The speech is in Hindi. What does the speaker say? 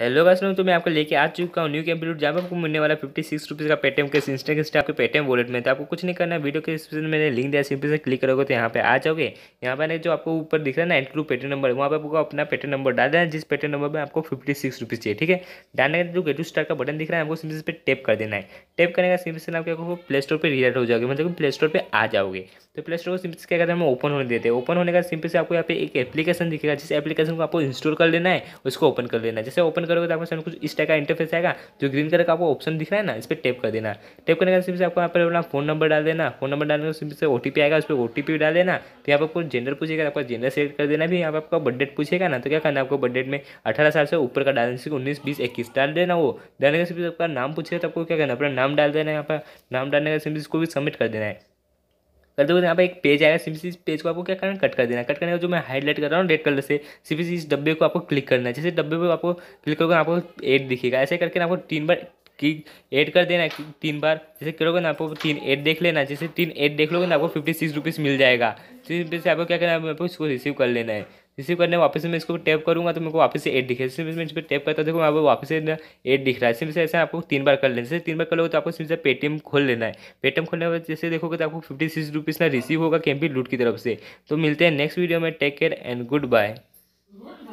हेलो गाइस तो मैं आपको लेके आ चुका हूँ न्यू कंप्यूटर जहाँ पर आपको मिलने वाला फिफ्टी सिक्स रुपीज़ का पेटीएम के इंस्टा के आपके पेटीएम वॉलेट में तो आपको कुछ नहीं करना वीडियो के डिस्क्रिप्शन में मैंने लिंक दिया सिंपल से क्लिक करोगे तो यहाँ पे आ जाओगे यहाँ पर जो आपको ऊपर दिख रहा है ना एंट्रू पेटीएम नंबर वहाँ पर आपको अपना पेटीएम नंबर डाल देना जिस पेटीएम नंबर में आपको फिफ्टी सिक्स रुपीज़ चाहिए ठीक है डालने का जो गेटू स्टार का बटन दिख रहा है आपको सिंपल पे टेप कर देना है टेप करने का सिंपल से आपको प्ले स्टोर पर रिडायरेक्ट हो जाओगे मतलब प्ले स्टोर पर आ जाओगे तो प्ले स्टोर को सिंपल से क्या करते हैं हम ओपन होने देते हैं ओपन होने का सिंपल से आपको यहाँ पे एक एप्लीकेशन दिखेगा जिस एप्लीकेशन को आपको इंस्टॉल कर लेना है उसको ओपन कर लेना है जैसे ओपन करोगे तो आपको सामने कुछ इस टाइप का इंटरफेस आएगा जो ग्रीन कलर का आपको ऑप्शन दिख रहा है ना इस पर टेप कर देना टेप करने के सिर्फ आपको यहाँ पर अपना फोन नंबर डाल देना फोन नंबर डालने का सिर्फ से ओ आएगा उस पर ओ भी डाल देना तो यहाँ पर आपको जेंडर पूछेगा आपका जेंडर सेलेक्ट कर देना भी यहाँ पर आपका बर्थडेट पूछेगा ना तो क्या करना आपको बर्थडेट में अठारह साल से ऊपर का डालने सिर्फ उन्नीस बीस इक्कीस डाल देना वो डालने का सिर्फ आपका नाम पूछेगा तो आपको क्या करना अपना नाम डाल देना यहाँ पर नाम डालने का सिर्फ इसको भी सबमिट कर देना है कर देखो यहाँ पे एक पेज आएगा सिंपली इस पेज को आपको क्या करना कट कर देना कट करने का जो मैं हाईलाइट कर रहा हूँ रेड कलर से सिंपली इस डब्बे को आपको क्लिक करना है जैसे डब्बे पर आपको क्लिक करोगे आपको एड दिखेगा ऐसे करके आपको तीन बार कि एड कर देना तीन बार जैसे करोगे ना आपको तीन एड देख लेना जैसे तीन एड देख लोगे ना आपको फिफ्टी सिक्स रुपीज़ मिल जाएगा फिफ्टी से आपको क्या करना है आपको इसको रिसीव कर लेना है रिसीव करने वापस से मैं इसको टैप करूँगा तो मेरे को वापस से एट दिखेगा सिर्फ मैं इस पर टैप करता देखो मैं वापस से एट दिख रहा है सिर्फ से ऐसे आपको तीन बार कर लेना जैसे तीन बार कर लोगे तो आपको सिम से पेटीएम खोल लेना है पेटीएम खोलने के बाद जैसे देखोगे तो आपको फिफ्टी सिक्स रुपीज़ ना रिसीव होगा कैम्पी लूट की तरफ से तो मिलते हैं नेक्स्ट वीडियो में take care and good bye